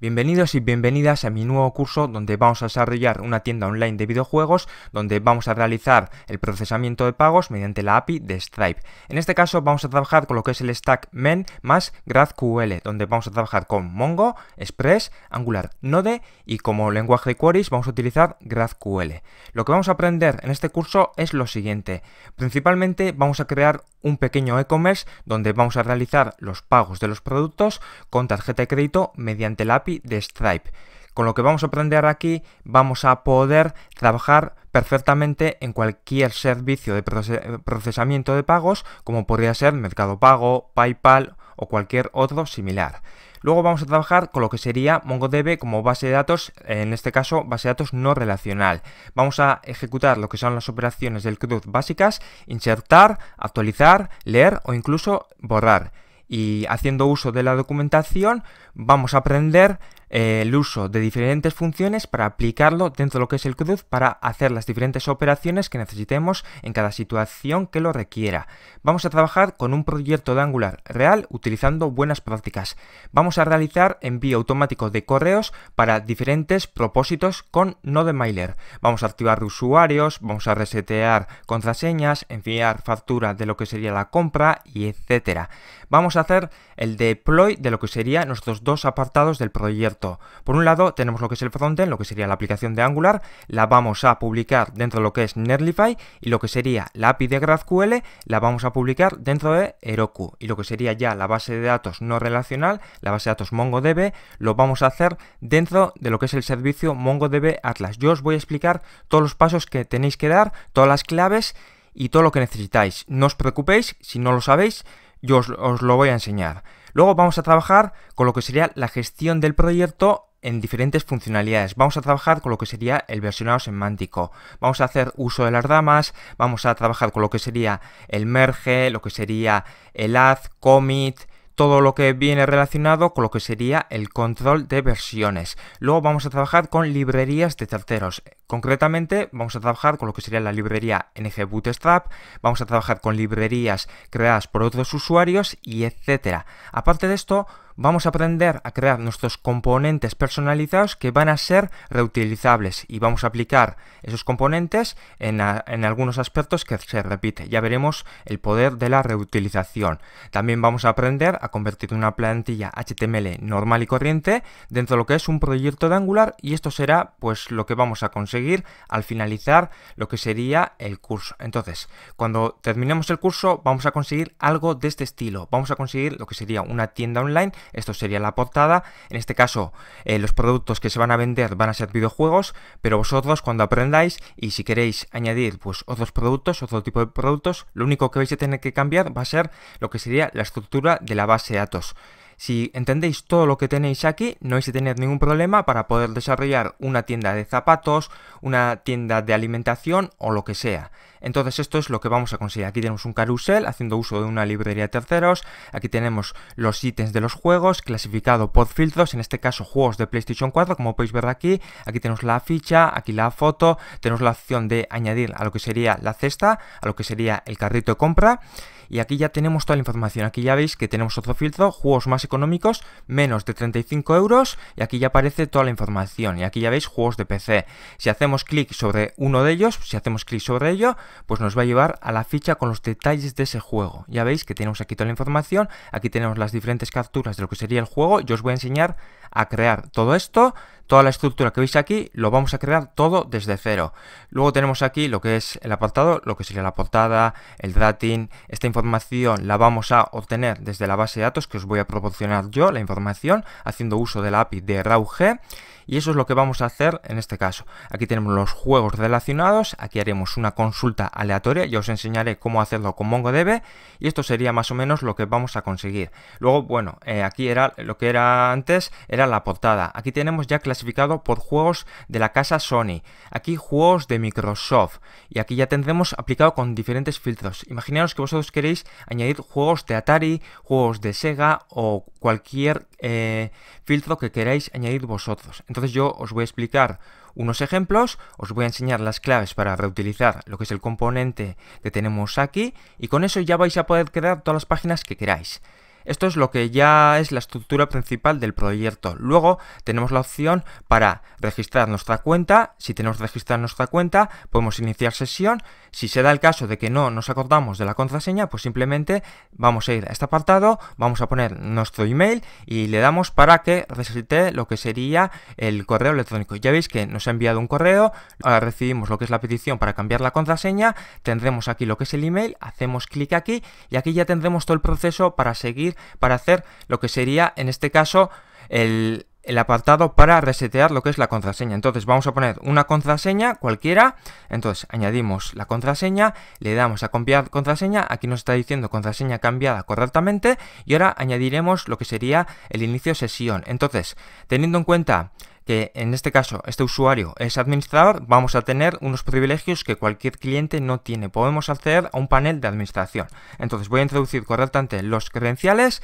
Bienvenidos y bienvenidas a mi nuevo curso donde vamos a desarrollar una tienda online de videojuegos donde vamos a realizar el procesamiento de pagos mediante la API de Stripe. En este caso vamos a trabajar con lo que es el stack MEN más GraphQL donde vamos a trabajar con Mongo, Express, Angular, Node y como lenguaje de queries vamos a utilizar GraphQL. Lo que vamos a aprender en este curso es lo siguiente. Principalmente vamos a crear un pequeño e-commerce donde vamos a realizar los pagos de los productos con tarjeta de crédito mediante la API de Stripe. Con lo que vamos a aprender aquí vamos a poder trabajar perfectamente en cualquier servicio de procesamiento de pagos como podría ser Mercado Pago, PayPal o cualquier otro similar. Luego vamos a trabajar con lo que sería MongoDB como base de datos, en este caso base de datos no relacional. Vamos a ejecutar lo que son las operaciones del CRUD básicas, insertar, actualizar, leer o incluso borrar. Y haciendo uso de la documentación vamos a aprender eh, el uso de diferentes funciones para aplicarlo dentro de lo que es el CRUD para hacer las diferentes operaciones que necesitemos en cada situación que lo requiera. Vamos a trabajar con un proyecto de Angular real utilizando buenas prácticas. Vamos a realizar envío automático de correos para diferentes propósitos con NodeMailer. Vamos a activar usuarios, vamos a resetear contraseñas, enviar factura de lo que sería la compra y etcétera. Vamos a hacer el deploy de lo que serían nuestros dos apartados del proyecto por un lado tenemos lo que es el frontend, lo que sería la aplicación de Angular, la vamos a publicar dentro de lo que es Netlify y lo que sería la API de GraphQL la vamos a publicar dentro de Heroku y lo que sería ya la base de datos no relacional, la base de datos MongoDB, lo vamos a hacer dentro de lo que es el servicio MongoDB Atlas. Yo os voy a explicar todos los pasos que tenéis que dar, todas las claves y todo lo que necesitáis. No os preocupéis si no lo sabéis, yo os, lo voy a enseñar. Luego vamos a trabajar con lo que sería la gestión del proyecto en diferentes funcionalidades. Vamos a trabajar con lo que sería el versionado semántico. Vamos a hacer uso de las ramas, vamos a trabajar con lo que sería el merge, lo que sería el add, commit, todo lo que viene relacionado con lo que sería el control de versiones. Luego vamos a trabajar con librerías de terceros. Concretamente vamos a trabajar con lo que sería la librería ng Bootstrap, vamos a trabajar con librerías creadas por otros usuarios y etcétera. Aparte de esto, vamos a aprender a crear nuestros componentes personalizados que van a ser reutilizables y vamos a aplicar esos componentes en, algunos aspectos que se repite. Ya veremos el poder de la reutilización. También vamos a aprender a convertir una plantilla HTML normal y corriente dentro de lo que es un proyecto de Angular y esto será pues lo que vamos a conseguir al finalizar lo que sería el curso. Entonces, cuando terminemos el curso vamos a conseguir algo de este estilo. Vamos a conseguir lo que sería una tienda online esto sería la portada. En este caso, eh, los productos que se van a vender van a ser videojuegos, pero vosotros cuando aprendáis y si queréis añadir pues otros productos, otro tipo de productos, lo único que vais a tener que cambiar va a ser lo que sería la estructura de la base de datos. Si entendéis todo lo que tenéis aquí, no vais a tener ningún problema para poder desarrollar una tienda de zapatos, una tienda de alimentación o lo que sea. Entonces esto es lo que vamos a conseguir. Aquí tenemos un carrusel haciendo uso de una librería de terceros. Aquí tenemos los ítems de los juegos clasificado por filtros, en este caso juegos de PlayStation 4 como podéis ver aquí. Aquí tenemos la ficha, aquí la foto, tenemos la opción de añadir a lo que sería la cesta, a lo que sería el carrito de compra. Y aquí ya tenemos toda la información. Aquí ya veis que tenemos otro filtro, juegos más económicos, menos de 35 euros. Y aquí ya aparece toda la información. Y aquí ya veis juegos de PC. Si hacemos clic sobre uno de ellos, si hacemos clic sobre ello, pues nos va a llevar a la ficha con los detalles de ese juego. Ya veis que tenemos aquí toda la información, aquí tenemos las diferentes capturas de lo que sería el juego. Yo os voy a enseñar a crear todo esto, toda la estructura que veis aquí, lo vamos a crear todo desde cero. Luego tenemos aquí lo que es el apartado, lo que sería la portada, el dating, esta información la vamos a obtener desde la base de datos que os voy a proporcionar yo, la información, haciendo uso de la API de RAWG y eso es lo que vamos a hacer en este caso. Aquí tenemos los juegos relacionados, aquí haremos una consulta aleatoria, ya os enseñaré cómo hacerlo con MongoDB y esto sería más o menos lo que vamos a conseguir. Luego, bueno, eh, aquí era lo que era antes, era la portada. Aquí tenemos ya clasificado por juegos de la casa Sony, aquí juegos de Microsoft y aquí ya tendremos aplicado con diferentes filtros. Imaginaos que vosotros queréis añadir juegos de Atari, juegos de Sega o cualquier eh, filtro que queráis añadir vosotros. Entonces yo os voy a explicar unos ejemplos, os voy a enseñar las claves para reutilizar lo que es el componente que tenemos aquí y con eso ya vais a poder crear todas las páginas que queráis. Esto es lo que ya es la estructura principal del proyecto. Luego tenemos la opción para registrar nuestra cuenta. Si tenemos registrada nuestra cuenta, podemos iniciar sesión. Si se da el caso de que no nos acordamos de la contraseña, pues simplemente vamos a ir a este apartado, vamos a poner nuestro email y le damos para que resete lo que sería el correo electrónico. Ya veis que nos ha enviado un correo, ahora recibimos lo que es la petición para cambiar la contraseña, tendremos aquí lo que es el email, hacemos clic aquí y aquí ya tendremos todo el proceso para seguir para hacer lo que sería en este caso el, el apartado para resetear lo que es la contraseña. Entonces vamos a poner una contraseña cualquiera. Entonces añadimos la contraseña, le damos a copiar contraseña. Aquí nos está diciendo contraseña cambiada correctamente. Y ahora añadiremos lo que sería el inicio sesión. Entonces, teniendo en cuenta que en este caso este usuario es administrador, vamos a tener unos privilegios que cualquier cliente no tiene. Podemos acceder a un panel de administración. Entonces voy a introducir correctamente los credenciales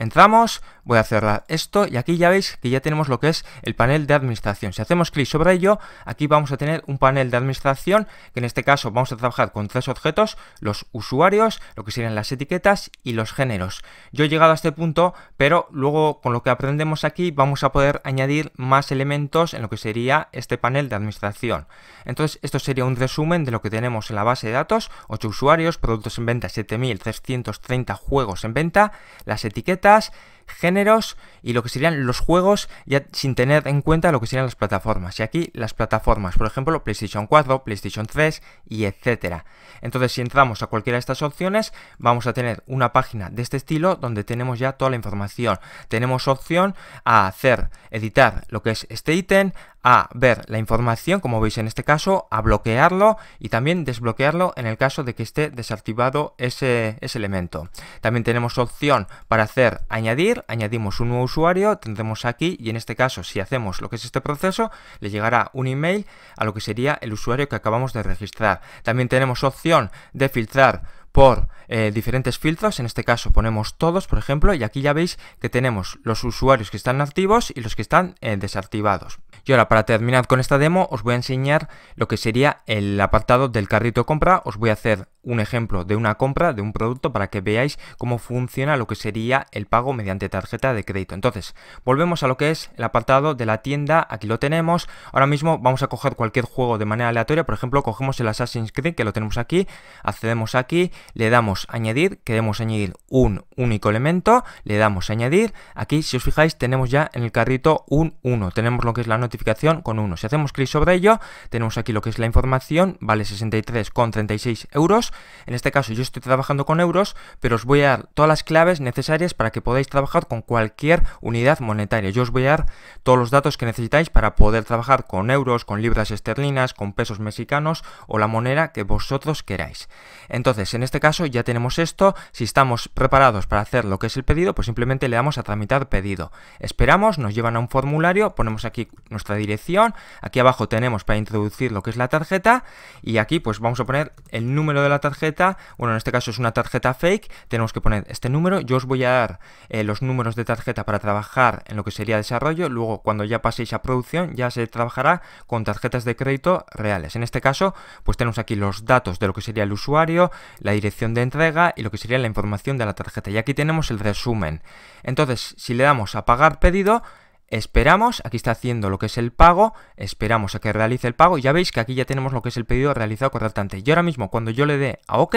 Entramos, voy a cerrar esto y aquí ya veis que ya tenemos lo que es el panel de administración. Si hacemos clic sobre ello, aquí vamos a tener un panel de administración, que en este caso vamos a trabajar con tres objetos, los usuarios, lo que serían las etiquetas y los géneros. Yo he llegado a este punto, pero luego con lo que aprendemos aquí vamos a poder añadir más elementos en lo que sería este panel de administración. Entonces esto sería un resumen de lo que tenemos en la base de datos, 8 usuarios, productos en venta 7.330 juegos en venta, las etiquetas, Gracias géneros y lo que serían los juegos ya sin tener en cuenta lo que serían las plataformas. Y aquí las plataformas, por ejemplo, PlayStation 4, PlayStation 3 y etcétera. Entonces, si entramos a cualquiera de estas opciones, vamos a tener una página de este estilo donde tenemos ya toda la información. Tenemos opción a hacer, editar lo que es este ítem, a ver la información, como veis en este caso, a bloquearlo y también desbloquearlo en el caso de que esté desactivado ese, ese elemento. También tenemos opción para hacer añadir añadimos un nuevo usuario, tendremos aquí y en este caso si hacemos lo que es este proceso, le llegará un email a lo que sería el usuario que acabamos de registrar. También tenemos opción de filtrar por eh, diferentes filtros, en este caso ponemos todos, por ejemplo, y aquí ya veis que tenemos los usuarios que están activos y los que están eh, desactivados. Y ahora para terminar con esta demo os voy a enseñar lo que sería el apartado del carrito compra. Os voy a hacer un ejemplo de una compra de un producto para que veáis cómo funciona lo que sería el pago mediante tarjeta de crédito. Entonces, volvemos a lo que es el apartado de la tienda, aquí lo tenemos. Ahora mismo vamos a coger cualquier juego de manera aleatoria, por ejemplo, cogemos el Assassin's Creed que lo tenemos aquí, accedemos aquí, le damos añadir, queremos añadir un único elemento, le damos añadir. Aquí si os fijáis tenemos ya en el carrito un 1, tenemos lo que es la notificación con uno Si hacemos clic sobre ello, tenemos aquí lo que es la información, vale 63,36 euros. En este caso yo estoy trabajando con euros, pero os voy a dar todas las claves necesarias para que podáis trabajar con cualquier unidad monetaria. Yo os voy a dar todos los datos que necesitáis para poder trabajar con euros, con libras esterlinas, con pesos mexicanos o la moneda que vosotros queráis. Entonces, en este caso ya tenemos esto. Si estamos preparados para hacer lo que es el pedido, pues simplemente le damos a tramitar pedido. Esperamos, nos llevan a un formulario, ponemos aquí nuestra dirección. Aquí abajo tenemos para introducir lo que es la tarjeta y aquí pues vamos a poner el número de la tarjeta. Bueno, en este caso es una tarjeta fake. Tenemos que poner este número. Yo os voy a dar eh, los números de tarjeta para trabajar en lo que sería desarrollo. Luego cuando ya paséis a producción ya se trabajará con tarjetas de crédito reales. En este caso pues tenemos aquí los datos de lo que sería el usuario, la dirección de entrega y lo que sería la información de la tarjeta. Y aquí tenemos el resumen. Entonces si le damos a pagar pedido, Esperamos, aquí está haciendo lo que es el pago, esperamos a que realice el pago ya veis que aquí ya tenemos lo que es el pedido realizado correctamente. Y ahora mismo cuando yo le dé a OK,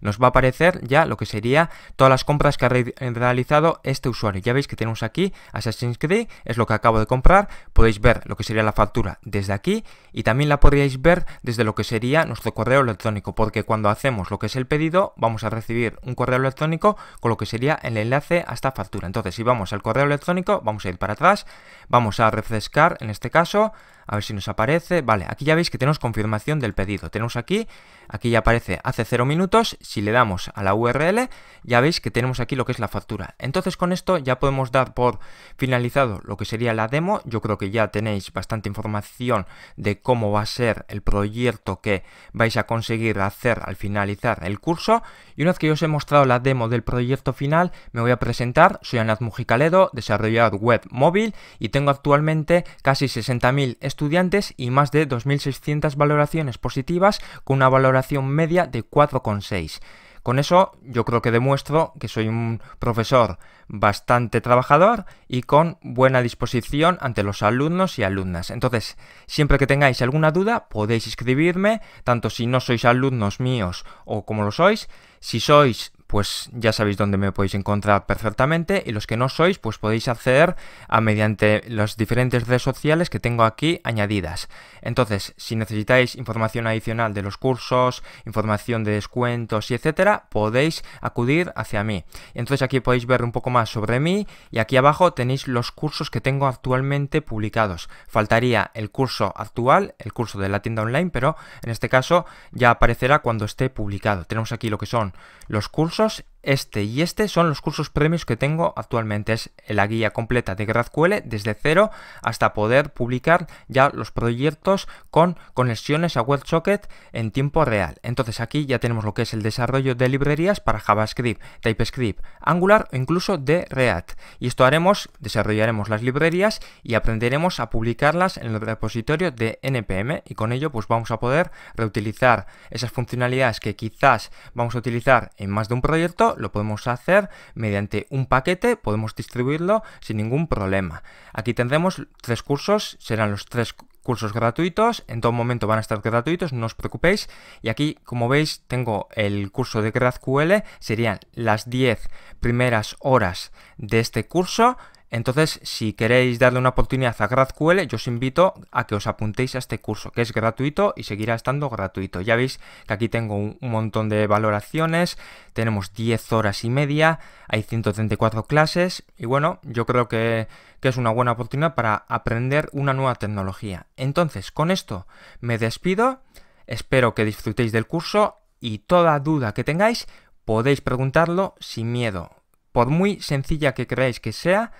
nos va a aparecer ya lo que sería todas las compras que ha eh, realizado este usuario. Ya veis que tenemos aquí Assassin's Creed, es lo que acabo de comprar, podéis ver lo que sería la factura desde aquí y también la podríais ver desde lo que sería nuestro correo electrónico, porque cuando hacemos lo que es el pedido vamos a recibir un correo electrónico con lo que sería el enlace a esta factura. Entonces, si vamos al correo electrónico, vamos a ir para atrás, vamos a refrescar en este caso, a ver si nos aparece. Vale, aquí ya veis que tenemos confirmación del pedido. Tenemos aquí, aquí ya aparece hace 0 minutos, si le damos a la URL, ya veis que tenemos aquí lo que es la factura. Entonces con esto ya podemos dar por finalizado lo que sería la demo. Yo creo que ya tenéis bastante información de cómo va a ser el proyecto que vais a conseguir hacer al finalizar el curso. Y una vez que yo os he mostrado la demo del proyecto final, me voy a presentar. Soy Anad Mujicaledo, desarrollador web móvil y tengo actualmente casi 60.000 estudiantes y más de 2.600 valoraciones positivas con una valoración media de 4,6. Con eso yo creo que demuestro que soy un profesor bastante trabajador y con buena disposición ante los alumnos y alumnas. Entonces, siempre que tengáis alguna duda, podéis escribirme, tanto si no sois alumnos míos o como lo sois, si sois pues ya sabéis dónde me podéis encontrar perfectamente y los que no sois, pues podéis acceder a mediante las diferentes redes sociales que tengo aquí añadidas. Entonces, si necesitáis información adicional de los cursos, información de descuentos y etcétera, podéis acudir hacia mí. Entonces aquí podéis ver un poco más sobre mí y aquí abajo tenéis los cursos que tengo actualmente publicados. Faltaría el curso actual, el curso de la tienda online, pero en este caso ya aparecerá cuando esté publicado. Tenemos aquí lo que son los cursos recursos este y este son los cursos premios que tengo actualmente. Es la guía completa de GraphQL desde cero hasta poder publicar ya los proyectos con conexiones a WebSocket en tiempo real. Entonces aquí ya tenemos lo que es el desarrollo de librerías para JavaScript, TypeScript, Angular o incluso de React. Y esto haremos, desarrollaremos las librerías y aprenderemos a publicarlas en el repositorio de NPM y con ello pues vamos a poder reutilizar esas funcionalidades que quizás vamos a utilizar en más de un proyecto lo podemos hacer mediante un paquete, podemos distribuirlo sin ningún problema. Aquí tendremos tres cursos, serán los tres cursos gratuitos, en todo momento van a estar gratuitos, no os preocupéis. Y aquí, como veis, tengo el curso de GradQL serían las 10 primeras horas de este curso entonces, si queréis darle una oportunidad a GradQL, yo os invito a que os apuntéis a este curso, que es gratuito y seguirá estando gratuito. Ya veis que aquí tengo un montón de valoraciones, tenemos 10 horas y media, hay 134 clases y bueno, yo creo que, que es una buena oportunidad para aprender una nueva tecnología. Entonces, con esto me despido, espero que disfrutéis del curso y toda duda que tengáis podéis preguntarlo sin miedo. Por muy sencilla que creáis que sea,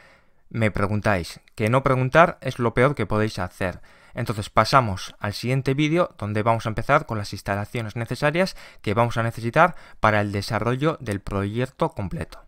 me preguntáis, que no preguntar es lo peor que podéis hacer. Entonces pasamos al siguiente vídeo donde vamos a empezar con las instalaciones necesarias que vamos a necesitar para el desarrollo del proyecto completo.